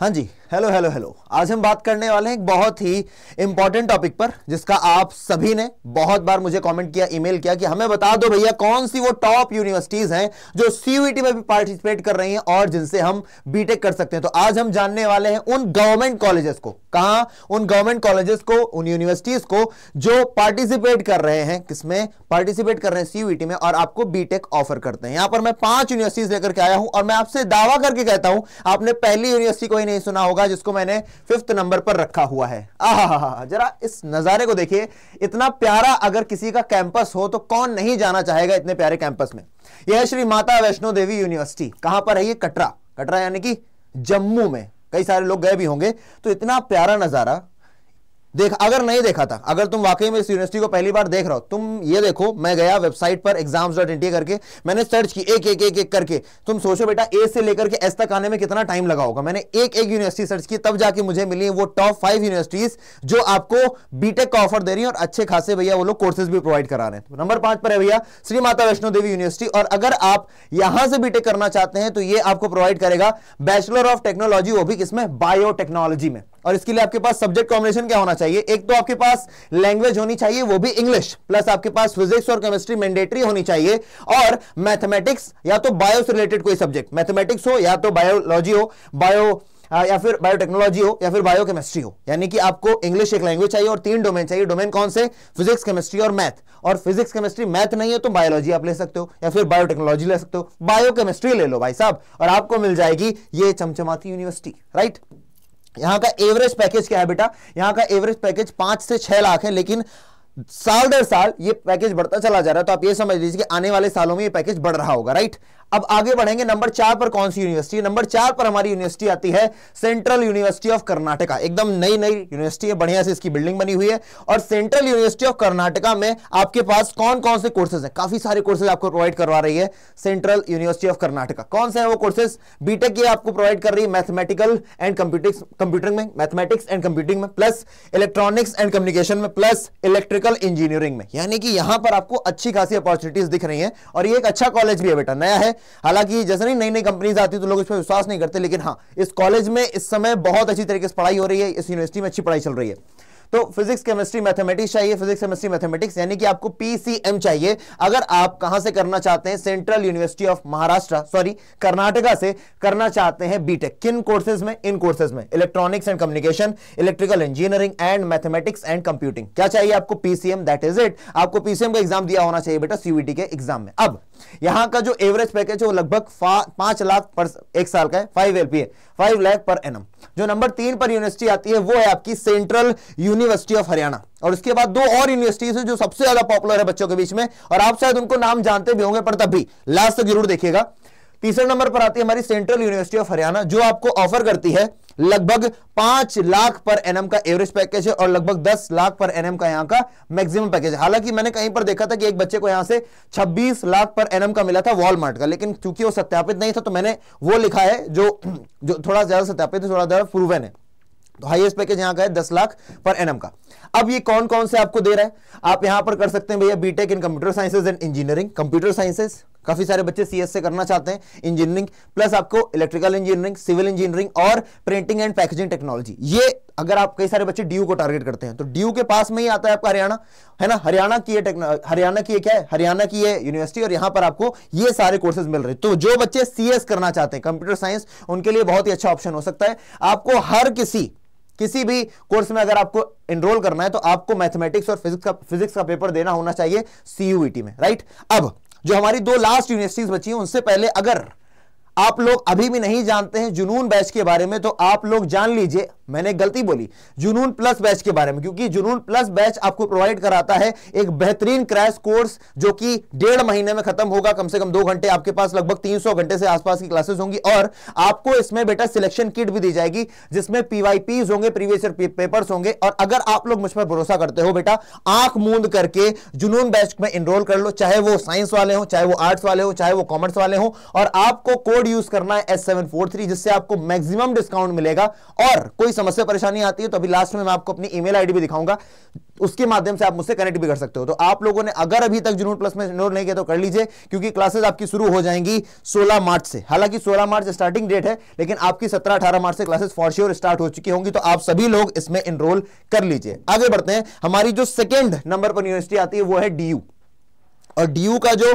हाँ जी hello hello hello आज हम बात करने वाले हैं एक बहुत ही इंपॉर्टेंट टॉपिक पर जिसका आप सभी ने बहुत बार मुझे कमेंट किया ईमेल किया कि हमें बता दो भैया कौन सी वो टॉप यूनिवर्सिटीज हैं जो सीयूईटी e में भी पार्टिसिपेट कर रही हैं और जिनसे हम बीटेक कर सकते हैं तो आज हम जानने वाले हैं उन गवर्नमेंट कॉलेजेस को कहा उन गवर्नमेंट कॉलेजेस को उन यूनिवर्सिटीज को जो पार्टिसिपेट कर रहे हैं किसमें पार्टिसिपेट कर रहे हैं सीयूईटी e में और आपको बीटेक ऑफर करते हैं यहां पर मैं पांच यूनिवर्सिटीज लेकर के आया हूं और मैं आपसे दावा करके कहता हूं आपने पहली यूनिवर्सिटी को नहीं सुना होगा जिसको मैंने फिफ्थ नंबर पर रखा हुआ है आह जरा इस नज़ारे को देखिए इतना प्यारा अगर किसी का कैंपस हो तो कौन नहीं जाना चाहेगा इतने प्यारे कैंपस में यह है श्री माता वैष्णो देवी यूनिवर्सिटी कहां पर है ये कटरा कटरा यानी कि जम्मू में कई सारे लोग गए भी होंगे तो इतना प्यारा नज़ारा देख अगर नहीं देखा था अगर तुम वाकई में इस यूनिवर्सिटी को पहली बार देख रहे हो तुम ये देखो मैं गया वेबसाइट पर एग्जाम्स डॉट इंडिया करके मैंने सर्च की एक एक एक एक करके तुम सोचो बेटा ए से लेकर के एस तक आने में कितना टाइम लगा होगा मैंने एक एक यूनिवर्सिटी सर्च की तब जाके मुझे मिली वो टॉप फाइव यूनिवर्सिटीज जो आपको बीटेक का ऑफर दे रही है और अच्छे खासे भैया वो लोग कोर्सेज भी प्रोवाइड करा रहे हैं नंबर तो पांच पर है भैया श्री माता वैष्णो देवी यूनिवर्सिटी और अगर आप यहां से बीटेक करना चाहते हैं तो ये आपको प्रोवाइड करेगा बैचलर ऑफ टेक्नोलॉजी वो भी किसमें बायोटेक्नोलॉजी में और इसके लिए आपके पास सब्जेक्ट कॉम्बिनेशन क्या होना चाहिए चाहिए एक तो आपके पास लैंग्वेज होनी चाहिए वो भी इंग्लिश प्लस आपके पास फिजिक्स और केमिस्ट्री मैंडेटरी होनी चाहिए और मैथमेटिक्स या तो बायो से रिलेटेड कोई सब्जेक्ट मैथमेटिक्स हो या तो बायोलॉजी हो बायो या फिर बायोटेक्नोलॉजी हो या फिर बायोकेमिस्ट्री हो यानी कि आपको इंग्लिश एक लैंग्वेज चाहिए और तीन डोमेन चाहिए डोमेन कौन से फिजिक्स केमिस्ट्री और मैथ और फिजिक्स केमिस्ट्री मैथ नहीं है तो बायोलॉजी आप ले सकते हो या फिर बायोटेक्नोलॉजी ले सकते हो बायोकेमिस्ट्री ले लो भाई साहब और आपको मिल जाएगी ये चमचमाती यूनिवर्सिटी राइट यहां का एवरेज पैकेज क्या है बेटा यहां का एवरेज पैकेज पांच से छह लाख है लेकिन साल दर साल ये पैकेज बढ़ता चला जा रहा है तो आप ये समझ लीजिए कि आने वाले सालों में ये पैकेज बढ़ रहा होगा राइट अब आगे बढ़ेंगे नंबर चार पर कौन सी यूनिवर्सिटी नंबर चार पर हमारी यूनिवर्सिटी आती है सेंट्रल यूनिवर्सिटी ऑफ कर्नाटका एकदम नई नई यूनिवर्सिटी है बढ़िया से इसकी बिल्डिंग बनी हुई है और सेंट्रल यूनिवर्सिटी ऑफ कर्नाटका में आपके पास कौन कौन से कोर्सेज है काफी सारे कोर्सेज आपको प्रोवाइड करवा रही है सेंट्रल यूनिवर्सिटी ऑफ कर्नाटका कौन से है वो कोर्सेज बीटेक ये आपको प्रोवाइड कर रही है मैथमेटिकल एंड कंप्यूटिक्स कंप्यूटिंग में मैथमेटिक्स एंड कंप्यूटिंग में प्लस इलेक्ट्रॉनिक्स एंड कम्युनिकेशन में प्लस इलेक्ट्रिकल इंजीनियरिंग में यानी कि यहां पर आपको अच्छी खासी अपॉर्चुनिटीज दिख रही है और ये एक अच्छा कॉलेज भी है बेटा नया है हालांकि जैसे नहीं नई नई कंपनीज आती तो लोग इस पर विश्वास नहीं करते लेकिन हाँ इस कॉलेज में इस समय बहुत अच्छी तरीके से पढ़ाई हो रही है इस यूनिवर्सिटी में अच्छी पढ़ाई चल रही है तो फिजिक्स केमिस्ट्री मैथमेटिक्स चाहिए फिजिक्स केमिस्ट्री मैथमेटिक्स यानी कि आपको पीसीएम चाहिए अगर आप कहां से करना चाहते हैं central university of Maharashtra sorry Karnataka से करना चाहते हैं बीटेक किन कोर्सेज में इन कोर्सेज में electronics and communication electrical engineering and mathematics and computing क्या चाहिए आपको पीसीएम दैट इज इट आपको पीसीएम का एग्जाम दिया होना चाहिए बेटा सीवीटी e के एग्जाम में अब यहां का जो एवरेज पैकेज है वो लगभग पांच लाख पर एक साल का है five L five lakh per annum जो नंबर तीन पर यूनिवर्सिटी आती है वो है आपकी सेंट्रल यूनिवर्सिटी ऑफ हरियाणा और उसके बाद दो और यूनिवर्सिटीज है जो सबसे ज्यादा पॉपुलर है बच्चों के बीच में और आप शायद उनको नाम जानते भी होंगे पर तब भी लास्ट तक तो जरूर देखिएगा तीसरे नंबर पर आती है हमारी सेंट्रल यूनिवर्सिटी ऑफ हरियाणा जो आपको ऑफर करती है लगभग पांच लाख पर एनएम का एवरेज पैकेज है और लगभग दस लाख पर एनएम का यहाँ का मैक्सिमम पैकेज है हालांकि मैंने कहीं पर देखा था कि एक बच्चे को यहाँ से छब्बीस लाख पर एनएम का मिला था वॉलमार्ट का लेकिन क्योंकि वो सत्यापित नहीं था तो मैंने वो लिखा है जो जो थोड़ा ज्यादा सत्यापित है थोड़ा ज्यादा प्रूवन है तो हाईएस्ट पैकेज यहाँ का है दस लाख पर एनएम का अब ये कौन कौन से आपको दे रहा है आप यहाँ पर कर सकते हैं भैया BTech in computer sciences and engineering computer sciences काफी सारे बच्चे सीएस से करना चाहते हैं इंजीनियरिंग प्लस आपको इलेक्ट्रिकल इंजीनियरिंग सिविल इंजीनियरिंग और प्रिंटिंग एंड पैकेजिंग टेक्नोलॉजी ये अगर आप कई सारे बच्चे डीयू को टारगेट करते हैं तो डीयू के पास में ही आता है आपका हरियाणा है ना हरियाणा की हरियाणा की क्या है हरियाणा की है यूनिवर्सिटी और यहां पर आपको ये सारे कोर्सेज मिल रहे हैं तो जो बच्चे सी करना चाहते हैं कंप्यूटर साइंस उनके लिए बहुत ही अच्छा ऑप्शन हो सकता है आपको हर किसी किसी भी कोर्स में अगर आपको इनरोल करना है तो आपको मैथमेटिक्स और फिजिक्स का फिजिक्स का पेपर देना होना चाहिए सीयूईटी e में राइट अब जो हमारी दो लास्ट यूनिवर्सिटीज बची हैं उनसे पहले अगर आप लोग अभी भी नहीं जानते हैं जुनून बैच के बारे में तो आप लोग जान लीजिए मैंने गलती बोली जुनून प्लस बैच के बारे में क्योंकि जुनून प्लस बैच आपको प्रोवाइड कराता है एक बेहतरीन क्रैश कोर्स जो कि डेढ़ महीने में खत्म होगा कम से कम दो घंटे आपके पास लगभग 300 घंटे से आसपास की क्लासेस होंगी और आपको इसमें बेटा सिलेक्शन किट भी दी जाएगी जिसमें पीवाईपीज होंगे प्रीवियस पेपर होंगे और अगर आप लोग मुझ पर भरोसा करते हो बेटा आंख मूंद करके जुनून बैच में इनरोल कर लो चाहे वो साइंस वाले हो चाहे वो आर्ट्स वाले हो चाहे वो कॉमर्स वाले हो और आपको कोड कोड यूज करना है एस सेवन फोर थ्री जिससे आपको मैक्सिमम डिस्काउंट मिलेगा और कोई समस्या परेशानी आती है तो अभी लास्ट में मैं आपको अपनी ईमेल आईडी भी दिखाऊंगा उसके माध्यम से आप मुझसे कनेक्ट भी कर सकते हो तो आप लोगों ने अगर अभी तक जुनून प्लस में इनरोल नहीं किया तो कर लीजिए क्योंकि क्लासेस आपकी शुरू हो जाएंगी 16 मार्च से हालांकि 16 मार्च स्टार्टिंग डेट है लेकिन आपकी 17-18 मार्च से क्लासेस फॉर श्योर स्टार्ट हो चुकी होंगी तो आप सभी लोग इसमें इनरोल कर लीजिए आगे बढ़ते हैं हमारी जो सेकेंड नंबर पर यूनिवर्सिटी आती है वो है डी और डी का जो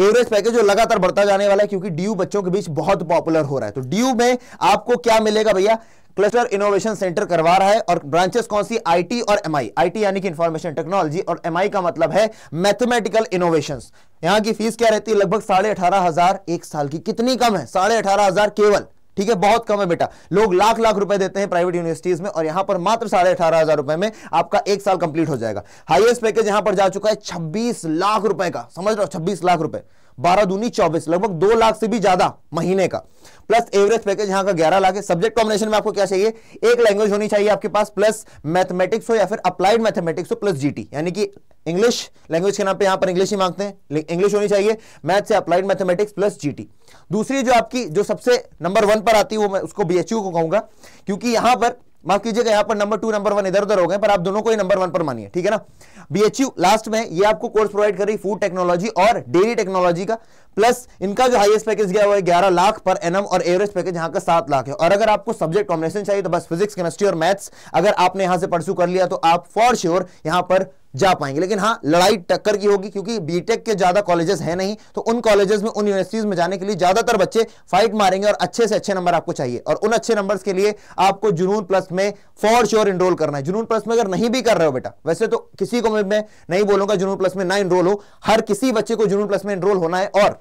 एवरेज पैकेज जो लगातार बढ़ता जाने वाला है क्योंकि डीयू बच्चों के बीच बहुत पॉपुलर हो रहा है तो डीयू में आपको क्या मिलेगा भैया क्लस्टर इनोवेशन सेंटर करवा रहा है और ब्रांचेस कौन सी आईटी और एमआई आईटी यानी कि इंफॉर्मेशन टेक्नोलॉजी और एमआई का मतलब है मैथमेटिकल इनोवेशन यहां की फीस क्या रहती है लगभग साढ़े अठारह हजार एक साल की कितनी कम है साढ़े अठारह हजार केवल ठीक है बहुत कम है बेटा लोग लाख लाख रुपए देते हैं प्राइवेट यूनिवर्सिटीज में और यहां पर मात्र साढ़े अठारह हजार रुपए में आपका एक साल कंप्लीट हो जाएगा हाईएस्ट पैकेज यहां पर जा चुका है छब्बीस लाख रुपए का समझ लो छब्बीस लाख रुपए बारह दूनी चौबीस लगभग दो लाख से भी ज्यादा महीने का प्लस एवरेज पैकेज यहां का ग्यारह लाख है सब्जेक्ट कॉम्बिनेशन में आपको क्या चाहिए एक लैंग्वेज होनी चाहिए आपके पास प्लस मैथमेटिक्स हो या फिर अप्लाइड मैथमेटिक्स हो प्लस जीटी यानी कि इंग्लिश लैंग्वेज के नाम पे यहां पर इंग्लिश ही मांगते हैं इंग्लिश होनी चाहिए मैथ से अप्लाइड मैथमेटिक्स प्लस जीटी दूसरी जो आपकी जो सबसे नंबर वन पर आती है वो मैं उसको बीएचयू को कहूंगा क्योंकि यहां पर माफ कीजिएगा यहां पर नंबर टू नंबर वन इधर उधर हो गए पर आप दोनों को ही नंबर वन पर मानिए ठीक है ना बीएचयू लास्ट में ये आपको कोर्स प्रोवाइड कर रही फूड टेक्नोलॉजी और डेयरी टेक्नोलॉजी का प्लस इनका जो हाईएस्ट पैकेज गया हुआ है ग्यारह लाख पर एनम और एवरेज पैकेज यहाँ का सात लाख है और अगर आपको सब्जेक्ट कॉम्बिनेशन चाहिए तो बस फिजिक्स केमिस्ट्री और मैथ्स अगर आपने यहां से परस्यू कर लिया तो आप फॉर श्योर यहां पर जा पाएंगे लेकिन हाँ लड़ाई टक्कर की होगी क्योंकि बीटेक के ज्यादा कॉलेजेस है नहीं तो उन कॉलेजेस में उन यूनिवर्सिटीज में जाने के लिए ज्यादातर बच्चे फाइट मारेंगे और अच्छे से अच्छे नंबर आपको चाहिए और उन अच्छे नंबर्स के लिए आपको जुनून प्लस में फॉर श्योर इनरोल करना है जुनून प्लस में अगर नहीं भी कर रहे हो बेटा वैसे तो किसी को में मैं नहीं बोलूंगा जुनून प्लस में ना इनरोल हो हर किसी बच्चे को जुनून प्लस में इनरोल होना है और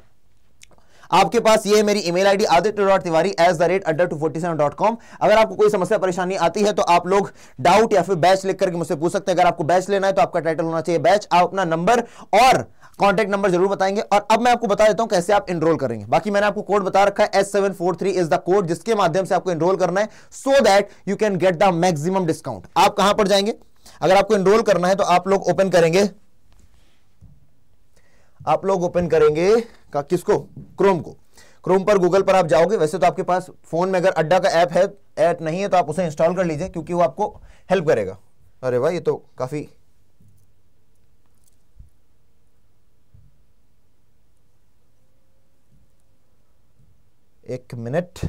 आपके पास ये मेरी email ID Aditya dot Tiwari S the rate Adda two forty seven dot com अगर आपको कोई समस्या परेशानी आती है तो आप लोग डाउट या फिर बैच लिख करके मुझसे पूछ सकते हैं अगर आपको बैच लेना है तो आपका टाइटल होना चाहिए बैच आप अपना नंबर और कॉन्टैक्ट नंबर जरूर बताएंगे और अब मैं आपको बता देता हूं कैसे आप इनरोल करेंगे बाकी मैंने आपको कोड बता रखा है S seven four three is the code जिसके माध्यम से आपको इनरोल करना है so that you can get the maximum discount आप कहां पर जाएंगे अगर आपको एनरोल करना है तो आप लोग ओपन करेंगे आप लोग ओपन करेंगे का किसको क्रोम को क्रोम पर गूगल पर आप जाओगे वैसे तो आपके पास फोन में अगर अड्डा का ऐप है ऐप नहीं है तो आप उसे इंस्टॉल कर लीजिए क्योंकि वो आपको हेल्प करेगा अरे भाई ये तो काफ़ी एक मिनट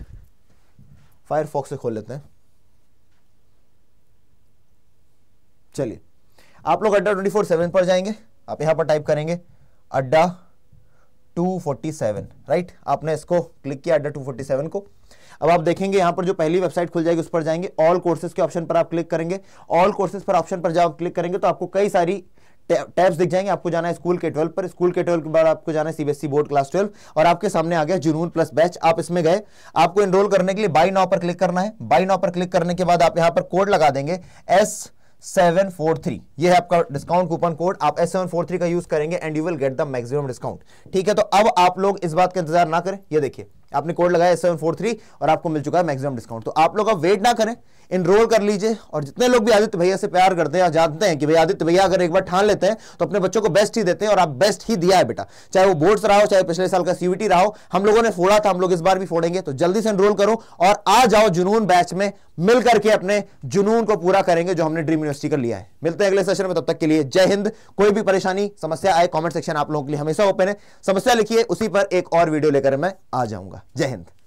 फायरफॉक्स से खोल लेते हैं चलिए आप लोग अड्डा ट्वेंटी फोर सेवन पर जाएंगे आप यहां पर टाइप करेंगे अड्डा 247 राइट आपने इसको क्लिक किया अड्डा 247 को अब आप देखेंगे यहां पर जो पहली वेबसाइट खुल जाएगी उस पर जाएंगे ऑल कोर्सेज के ऑप्शन पर आप क्लिक करेंगे ऑल कोर्सेज पर ऑप्शन पर जब आप क्लिक करेंगे तो आपको कई सारी टैब्स दिख जाएंगे आपको जाना है स्कूल के ट्वेल्व पर स्कूल के ट्वेल्व के बाद आपको जाना है सीबीएसई बोर्ड क्लास ट्वेल्व और आपके सामने आ गया जुनून प्लस बैच आप इसमें गए आपको एनरोल करने के लिए बाई नाव पर क्लिक करना है बाई नाव पर क्लिक करने के बाद आप यहां पर कोड लगा देंगे एस सेवन फोर थ्री ये है आपका डिस्काउंट कूपन कोड आप एस सेवन फोर थ्री का यूज करेंगे and you will get the maximum discount ठीक है तो अब आप लोग इस बात का इंतजार ना करें ये देखिए आपने कोड लगाया सेवन फोर थ्री और आपको मिल चुका है मैक्सिमम डिस्काउंट तो आप लोग अब वेट ना करें इनरोल कर लीजिए और जितने लोग भी आदित्य भैया से प्यार करते हैं जानते हैं कि भैया आदित्य भैया अगर एक बार ठान लेते हैं तो अपने बच्चों को बेस्ट ही देते हैं और आप बेस्ट ही दिया है बेटा चाहे वो बोर्ड्स रहा हो चाहे पिछले साल का सीवीटी रहा हो हम लोगों ने फोड़ा था हम लोग इस बार भी फोड़ेंगे तो जल्दी से इनरोल करो और आ जाओ जुनून बैच में मिल करके अपने जुनून को पूरा करेंगे जो हमने ड्रीम यूनिवर्सिटी का लिया है मिलते हैं अगले सेशन में तब तक के लिए जय हिंद कोई भी परेशानी समस्या आए कमेंट सेक्शन आप लोगों के लिए हमेशा ओपन है समस्या लिखिए उसी पर एक और वीडियो लेकर मैं आ जाऊंगा जय हिंद